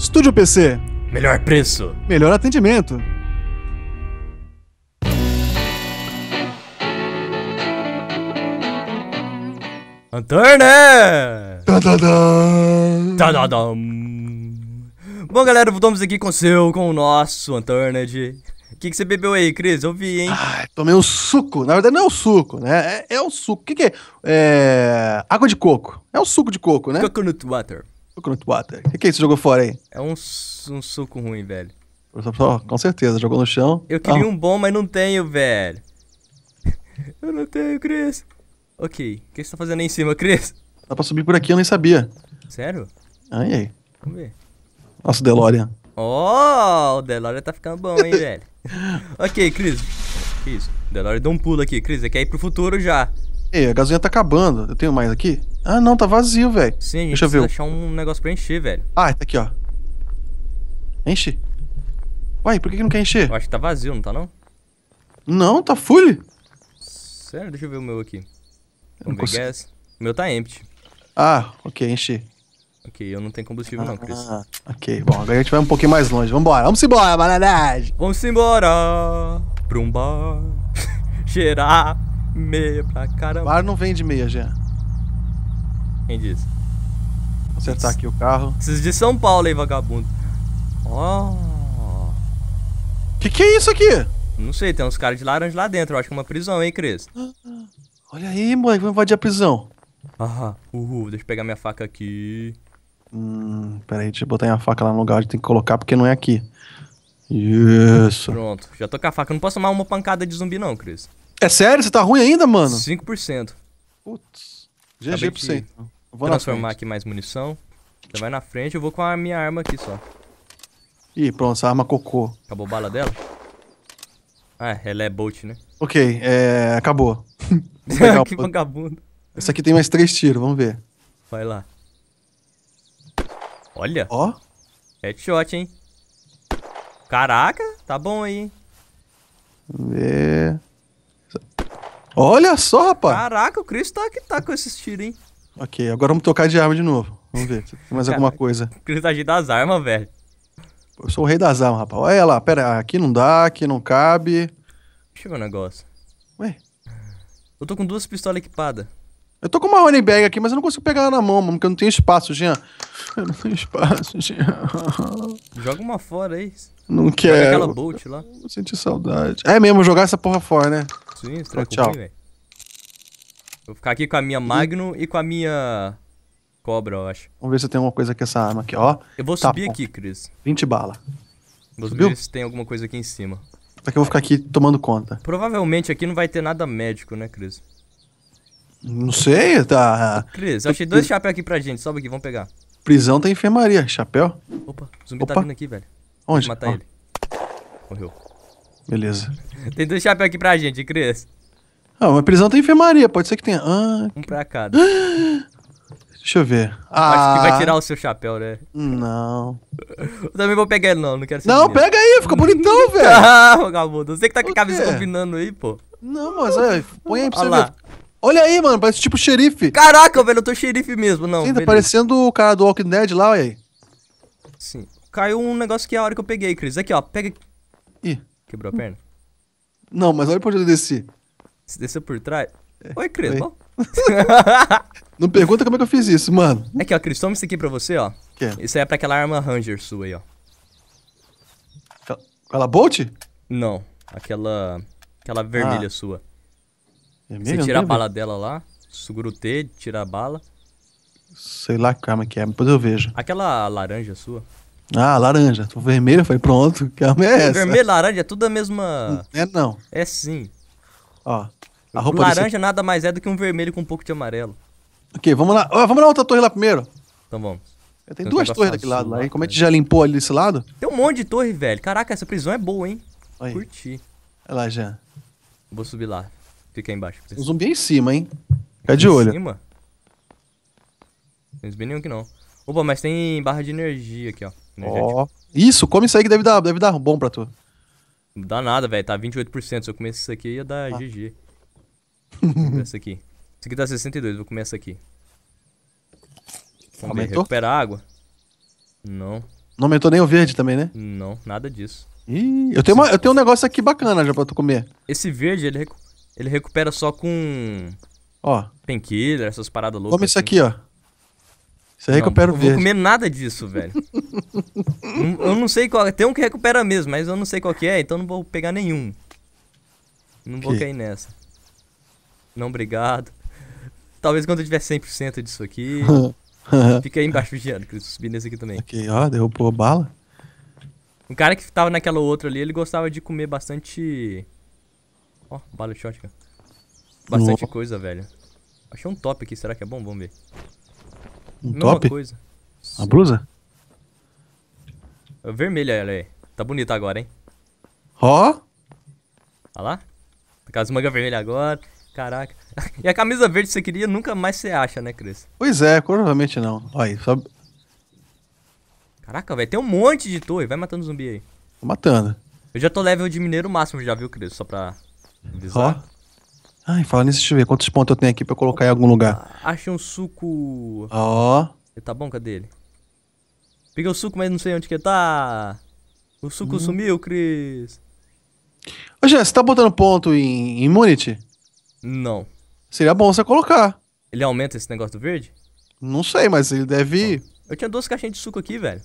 Estúdio PC. Melhor preço. Melhor atendimento. Antônia! Bom, galera, voltamos aqui com o seu, com o nosso Antônio. O que, que você bebeu aí, Cris? Eu vi, hein? Ah, tomei um suco. Na verdade, não é um suco, né? É, é um suco. O que, que é? é? Água de coco. É um suco de coco, né? Coconut water water. O que, que é isso jogou fora aí? É um, um suco ruim, velho. com certeza, jogou no chão. Eu queria ah. um bom, mas não tenho, velho. eu não tenho, Cris. Ok, o que você tá fazendo aí em cima, Cris? Dá pra subir por aqui, eu nem sabia. Sério? Ah, e aí? Vamos ver. Nossa, o DeLorean. Oh, o DeLorean tá ficando bom, hein, velho. ok, Cris. Que isso? O DeLorean deu um pulo aqui. Cris, você quer ir pro futuro já. Ei, a gasolina tá acabando. Eu tenho mais aqui? Ah, não, tá vazio, velho. Sim, Deixa eu ver. achar um negócio pra encher, velho. Ah, tá aqui, ó. Enche. Uai, por que, que não quer encher? Eu acho que tá vazio, não tá não? Não, tá full. Sério? Deixa eu ver o meu aqui. Não ver O meu tá empty. Ah, ok, enchi. Ok, eu não tenho combustível ah, não, Chris. Ah, ok, bom, agora a gente vai um pouquinho mais longe. Vambora, vamos embora, malanagem. Vamos embora pra um bar. Cheirar meia pra caramba. Bar não vende meia, Jean. Quem disse? Acertar aqui o carro. Preciso de São Paulo aí, vagabundo. Ó. Oh. Que que é isso aqui? Não sei, tem uns caras de laranja lá dentro. Eu acho que é uma prisão, hein, Cris? Olha aí, mãe, vamos invadir a prisão. Aham, uhul, deixa eu pegar minha faca aqui. Hum, peraí, deixa eu botar minha faca lá no lugar onde tem que colocar, porque não é aqui. Isso. Pronto, já tô com a faca. Eu não posso tomar uma pancada de zumbi, não, Cris. É sério? Você tá ruim ainda, mano? 5%. Putz, GG pra por cento. Vou transformar aqui mais munição. Você vai na frente, eu vou com a minha arma aqui só. Ih, pronto, essa arma cocô. Acabou a bala dela? Ah, é, ela é bolt, né? Ok, é... acabou. que vagabundo. Essa aqui tem mais três tiros, vamos ver. Vai lá. Olha. Ó. Headshot, hein? Caraca, tá bom aí, hein? Vamos ver. Olha só, rapaz. Caraca, o Chris tá, que tá com esses tiros, hein? Ok, agora vamos tocar de arma de novo. Vamos ver se tem mais alguma coisa. Cris tá das armas, velho. Eu sou o rei das armas, rapaz. Olha lá, pera, aqui não dá, aqui não cabe. Deixa eu ver um negócio. Ué? Eu tô com duas pistolas equipadas. Eu tô com uma honey bag aqui, mas eu não consigo pegar ela na mão, mano, porque eu não tenho espaço, Jean. Eu não tenho espaço, Jean. Joga uma fora aí. Não quero. Joga aquela bolt lá. Vou sentir saudade. É mesmo, jogar essa porra fora, né? Sim, estranho, tá tchau. Ruim, Vou ficar aqui com a minha Magno e, e com a minha Cobra, eu acho. Vamos ver se tem alguma coisa com essa arma aqui, ó. Eu vou tá subir bom. aqui, Cris. 20 bala. Vou Subiu? subir se tem alguma coisa aqui em cima. Só que eu vou ficar aqui tomando conta. Provavelmente aqui não vai ter nada médico, né, Cris? Não sei, tá... Cris, eu achei dois chapéus aqui pra gente. Sobe aqui, vamos pegar. Prisão tem enfermaria. Chapéu? Opa, o zumbi tá Opa. tá vindo aqui, velho. Onde? Vou matar ah. ele. Morreu. Beleza. tem dois chapéus aqui pra gente, Cris. Ah, uma prisão tem enfermaria, pode ser que tenha. Ah, um pra cada. Deixa eu ver. Ah. Acho que vai tirar o seu chapéu, né? Não. Eu também vou pegar ele, não. Não quero ser. Não, pega aí, fica bonitão, velho. ah, vagabundo. Você que tá com a cabeça combinando aí, pô. Não, mas olha, é, põe aí pra você olha ver. Olha aí, mano, parece tipo xerife. Caraca, velho, eu tô xerife mesmo, não. Sim, tá parecendo o cara do Walking Dead lá, olha aí. Sim. Caiu um negócio que é a hora que eu peguei, Cris. Aqui, ó, pega. Ih. Quebrou a perna? Não, mas olha pra onde eu desci. Se desceu por trás. É. Oi, Cristóvão. Não pergunta como é que eu fiz isso, mano. É que ó, Cris, toma isso aqui pra você, ó. Que? Isso aí é pra aquela arma Ranger sua aí, ó. Aquela Bolt? Não, aquela. Aquela vermelha ah. sua. Vermelha, é você tira a bala dela lá, segura o T, tira a bala. Sei lá que arma que é, depois eu vejo. Aquela laranja sua. Ah, laranja. Tô vermelho, foi pronto. Que arma é essa? Vermelho e laranja é tudo a mesma. É não. É sim. Ó, a roupa Laranja desse... nada mais é do que um vermelho com um pouco de amarelo. Ok, vamos lá. Oh, vamos na outra torre lá primeiro. Então vamos. Tem, Tem então duas torres daquele lado lá, hein? Como a é gente né? já limpou ali desse lado? Tem um monte de torre, velho. Caraca, essa prisão é boa, hein? Aí. Curti. Olha lá, já. Vou subir lá. Fica aí embaixo. O zumbi em cima, hein? Fica de olho. Em cima? Tem zumbi nenhum que não. Opa, mas tem barra de energia aqui, ó. Ó. Oh. Isso, come isso aí que deve dar, deve dar bom pra tu. Não dá nada, velho. Tá 28%. Se eu comesse isso aqui, ia dar ah. GG. Essa aqui. esse aqui tá 62, vou comer essa aqui. Vamos Aumentou? Ver, recupera a água? Não. Não aumentou nem o verde também, né? Não, nada disso. Ih, eu tenho, uma, eu tenho um negócio aqui bacana já pra tu comer. Esse verde, ele, recu ele recupera só com... Ó. Penkiller, essas paradas loucas. Come isso assim. aqui, ó. Você recupera o verde. Não vou comer nada disso, velho. eu não sei qual. Tem um que recupera mesmo, mas eu não sei qual que é, então não vou pegar nenhum. Não vou que... cair nessa não obrigado. Talvez quando eu tiver 100% disso aqui. fica aí embaixo vigiando, que eu subi nesse aqui também. Aqui, ó, derrubou a bala. Um cara que tava naquela outra ali, ele gostava de comer bastante. Ó, oh, bala de shotgun. Bastante Uou. coisa, velho. Achei um top aqui, será que é bom? Vamos ver. Um Mesma top? coisa. Uma blusa? É vermelha ela aí. Tá bonita agora, hein? Ó! Oh. Olha lá. Tá com as mangas vermelhas agora. Caraca. E a camisa verde que você queria nunca mais você acha, né, Cris? Pois é, provavelmente não. Olha aí, só... Caraca, velho, tem um monte de torre. Vai matando zumbi aí. Tô matando. Eu já tô level de mineiro máximo já, viu, Cris? Só pra avisar. Ó. Ai, fala nisso, deixa eu ver quantos pontos eu tenho aqui pra colocar em algum lugar. Ah, Achei um suco... Ó. Oh. Tá bom, cadê ele? Peguei o suco, mas não sei onde que tá. O suco hum. sumiu, Cris. Ô, Jean, você tá botando ponto em, em Immunity? Não. Seria bom você colocar. Ele aumenta esse negócio do verde? Não sei, mas ele deve. Eu tinha duas caixinhas de suco aqui, velho.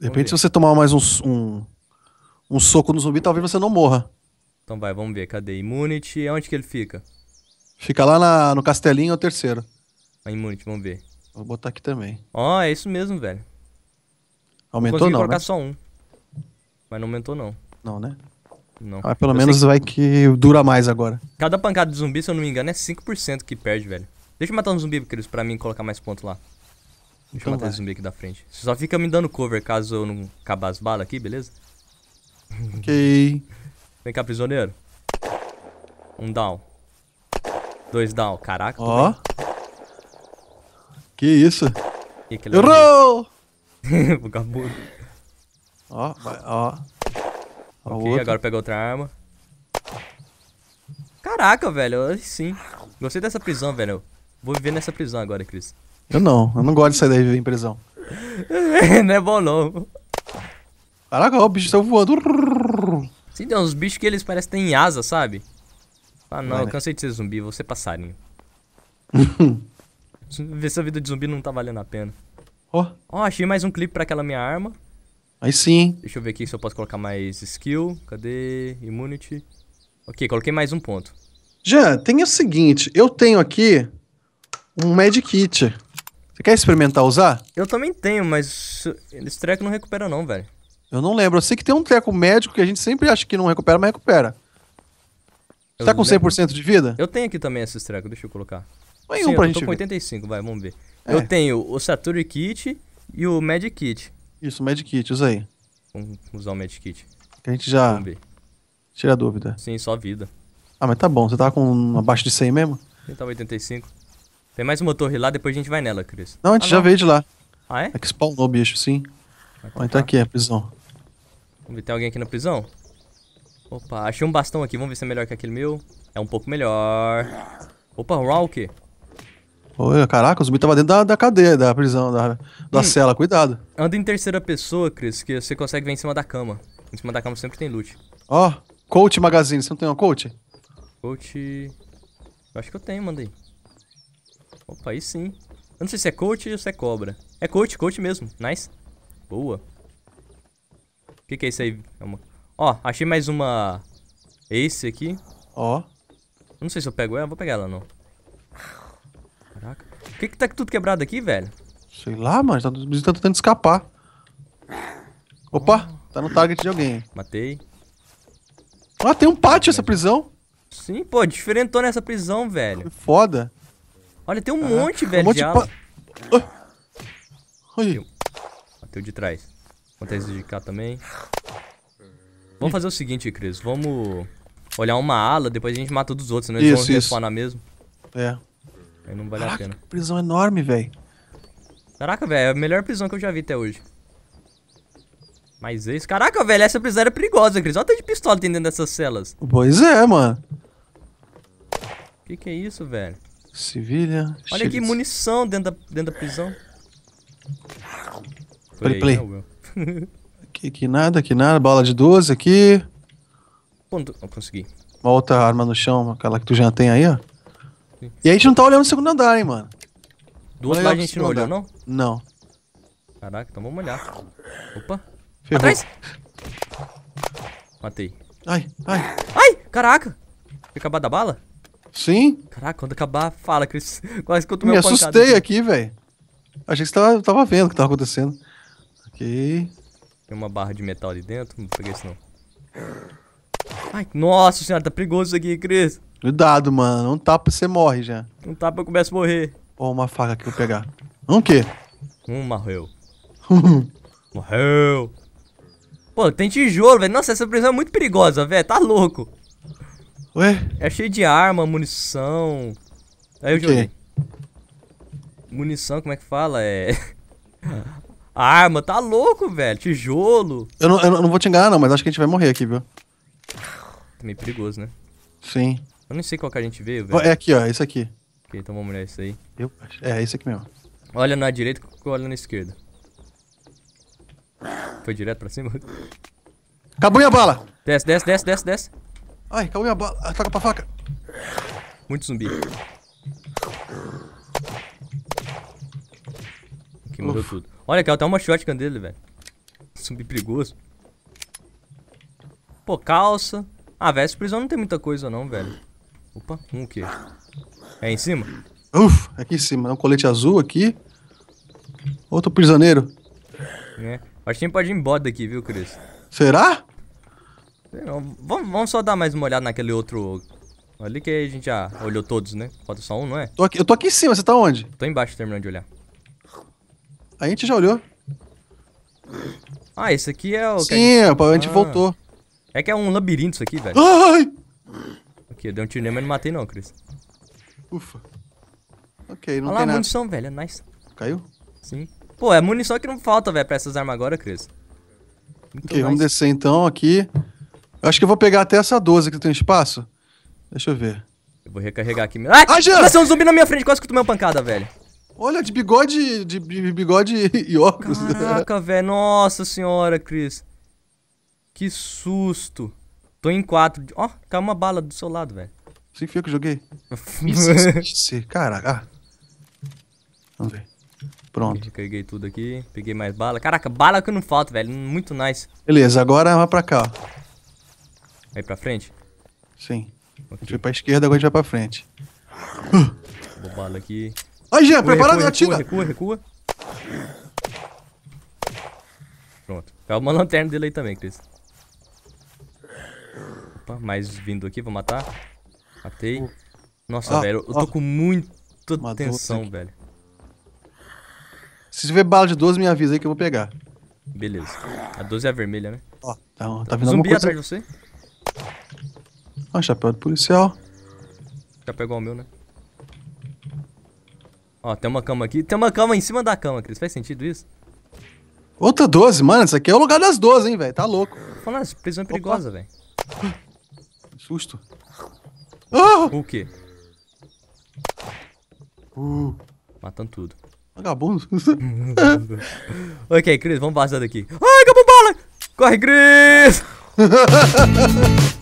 De repente, se você tomar mais um, um, um soco no zumbi, talvez você não morra. Então vai, vamos ver. Cadê? Immunity, onde que ele fica? Fica lá na- no castelinho, é o terceiro. A ah, Immunity, vamos ver. Vou botar aqui também. Ó, é isso mesmo, velho. Aumentou Consegui não, né? colocar só um. Mas não aumentou, não. Não, né? Não. Ah, pelo eu menos que... vai que dura mais agora. Cada pancada de zumbi, se eu não me engano, é 5% que perde, velho. Deixa eu matar um zumbi, Piqueiros, pra mim colocar mais ponto lá. Deixa então eu matar vai. esse zumbi aqui da frente. Você só fica me dando cover caso eu não acabar as balas aqui, beleza? Ok. Vem cá, prisioneiro. Um down. Dois down. Caraca. Ó. Oh. Que isso? Errou! Vagabundo. Ó, ó ok, agora pega outra arma. Caraca, velho, sim. Gostei dessa prisão, velho. Vou viver nessa prisão agora, Cris. Eu não, eu não gosto de sair daí e viver em prisão. não é bom não. Caraca, ó, o bicho saiu tá voando. Sim, tem uns bichos que eles parecem ter têm asa, sabe? Ah não, Mano. eu cansei de ser zumbi, vou ser passarinho. Ver se a vida de zumbi não tá valendo a pena. Ó, oh. oh, achei mais um clipe pra aquela minha arma. Aí sim. Deixa eu ver aqui se eu posso colocar mais skill. Cadê? Immunity. Ok, coloquei mais um ponto. Já, tem o seguinte. Eu tenho aqui um kit. Você quer experimentar usar? Eu também tenho, mas esse treco não recupera não, velho. Eu não lembro. Eu sei que tem um treco médico que a gente sempre acha que não recupera, mas recupera. Você tá com 100% de vida? Eu tenho aqui também esses trecos, deixa eu colocar. Põe um Sim, pra eu gente tô com 85, ver. vai, vamos ver. É. Eu tenho o Saturn Kit e o Magic Kit. Isso, medkit, usa aí. Vamos usar o medkit. Que a gente já tira a dúvida. Sim, só vida. Ah, mas tá bom. Você tá com abaixo de 100 mesmo? Eu tava 85. Tem mais uma torre lá, depois a gente vai nela, Cris. Não, a gente ah, já não. veio de lá. Ah, é? É que spawnou o bicho, sim. Vai Ó, então aqui é a prisão. Vamos ver, tem alguém aqui na prisão? Opa, achei um bastão aqui. Vamos ver se é melhor que aquele meu. É um pouco melhor. Opa, Raul, o quê? Olha, caraca, o zumbi tava dentro da, da cadeia, da prisão, da, da hum. cela, cuidado. Anda em terceira pessoa, Cris, que você consegue ver em cima da cama. Em cima da cama sempre tem loot. Ó, oh, coach magazine, você não tem um coach? Coach. Eu acho que eu tenho, mandei. Opa, aí sim. Eu não sei se é coach ou se é cobra. É coach, coach mesmo. Nice. Boa. O que, que é isso aí? É uma... Ó, achei mais uma Ace aqui. Ó. Oh. Não sei se eu pego ela, vou pegar ela não que que tá tudo quebrado aqui, velho? Sei lá, mano. os bichos estão tentando escapar. Opa, tá no target de alguém. Matei. Ah, tem um pátio essa prisão. Sim, pô, diferentou nessa prisão, velho. Que foda. Olha, tem um ah, monte, velho, um monte de pa... Oi. Matei o de trás. Acontece de cá também. Vamos fazer o seguinte, Cris. Vamos olhar uma ala, depois a gente mata todos os outros, senão isso, eles vão respawnar mesmo. É. Aí não vale Caraca, a pena. prisão enorme, velho. Caraca, velho, é a melhor prisão que eu já vi até hoje. Mas esse... Caraca, velho, essa prisão era perigosa, Cris. Olha o de pistola tem dentro dessas celas. Pois é, mano. Que que é isso, velho? Civilha. Olha que munição dentro da, dentro da prisão. Play, play. Né, aqui, que nada, que nada. Bola de 12 aqui. Ponto. consegui. Uma outra arma no chão, aquela que tu já tem aí, ó. E a gente não tá olhando o segundo andar, hein, mano. Duas lá a gente não olhou, não? Não. Caraca, então vamos olhar. Opa. Ferrou. Atrás. Matei. Ai, ai. Ai, caraca. Vai acabar da bala? Sim. Caraca, quando acabar, fala, Cris. Quase que eu tomei Me assustei pancada. aqui, velho. Achei que você tava, tava vendo o que tava acontecendo. Ok. Tem uma barra de metal ali dentro. Não peguei isso, não. Ai, nossa senhora, tá perigoso isso aqui, Cris. Cuidado, mano. Um tapa você morre já. Um tapa eu começo a morrer. Ó, uma faca que eu vou pegar. Um quê? Um morreu. morreu. Pô, tem tijolo, velho. Nossa, essa prisão é muito perigosa, velho. Tá louco. Ué? É cheio de arma, munição. Aí eu joguei. Munição, como é que fala? É. Arma, tá louco, velho. Tijolo. Eu não, eu não vou te enganar, não, mas acho que a gente vai morrer aqui, viu? meio perigoso, né? Sim. Eu não sei qual que a gente veio, velho. É aqui, ó. Esse aqui. Ok, então vamos olhar isso aí. Eu, é, esse aqui mesmo. Olha na direita que olha na esquerda. Foi direto pra cima? Acabou minha bala! Desce, desce, desce, desce, desce. Ai, acabou minha bala. Faca pra faca. Muito zumbi. Aqui mudou tudo. Olha, caiu até uma shotgun dele, velho. Zumbi perigoso. Pô, calça. Ah, velho, esse prisão não tem muita coisa não, velho. Opa, um o quê? É em cima? Uf, é aqui em cima. É um colete azul aqui. Outro prisioneiro. É. Acho que a gente pode ir embora daqui, viu, Cris? Será? Vamos, vamos só dar mais uma olhada naquele outro ali que a gente já olhou todos, né? Falta só um, não é? Tô aqui, eu tô aqui em cima, você tá onde? Tô embaixo terminando de olhar. A gente já olhou. Ah, esse aqui é o. Sim, a gente, a gente ah. voltou. É que é um labirinto isso aqui, velho. Ai! deu eu dei um tiro nele, mas não matei não, Cris. Ufa. Ok, não Olha tem lá, nada. munição, velho. É nice. Caiu? Sim. Pô, é munição que não falta, velho, pra essas armas agora, Cris. Muito ok, nice. vamos descer então aqui. Eu acho que eu vou pegar até essa 12 que tem espaço. Deixa eu ver. Eu vou recarregar aqui. Ah Ai já... um zumbi na minha frente, quase que eu tomei uma pancada, velho. Olha, de bigode, de, de bigode e óculos. Caraca, velho. Nossa senhora, Cris. Que susto. Tô em quatro. Ó, oh, caiu uma bala do seu lado, velho. Sim, que eu que joguei. Caraca. Ah. Vamos ver. Pronto. Peguei tudo aqui. Peguei mais bala. Caraca, bala que não falta, velho. Muito nice. Beleza, agora vai pra cá, ó. Aí pra frente? Sim. Okay. A gente foi pra esquerda, agora a gente vai pra frente. Vou bala aqui. Ai, Jean, preparado, atira! Recua, recua, recua. Pronto. Caiu tá uma lanterna dele aí também, Cris. Opa, mais vindo aqui, vou matar. Matei. Nossa, ah, velho, eu tô ah, com muita atenção, velho. Se tiver bala de 12, me avisa aí que eu vou pegar. Beleza. A 12 é a vermelha, né? Ó, então, tá, tá vindo Zumbi coisa... atrás de você? Ó, ah, chapéu do policial. Já pegou o meu, né? Ó, tem uma cama aqui. Tem uma cama em cima da cama, Cris. Faz sentido isso? Outra 12, mano. Isso aqui é o lugar das 12, hein, velho. Tá louco. Falando, prisão é perigosa, velho. Susto. Ah! O quê? Uh. Matando tudo. Vagabundo. ok, Cris, vamos vazar daqui. Ai, acabou bala! Corre, Cris!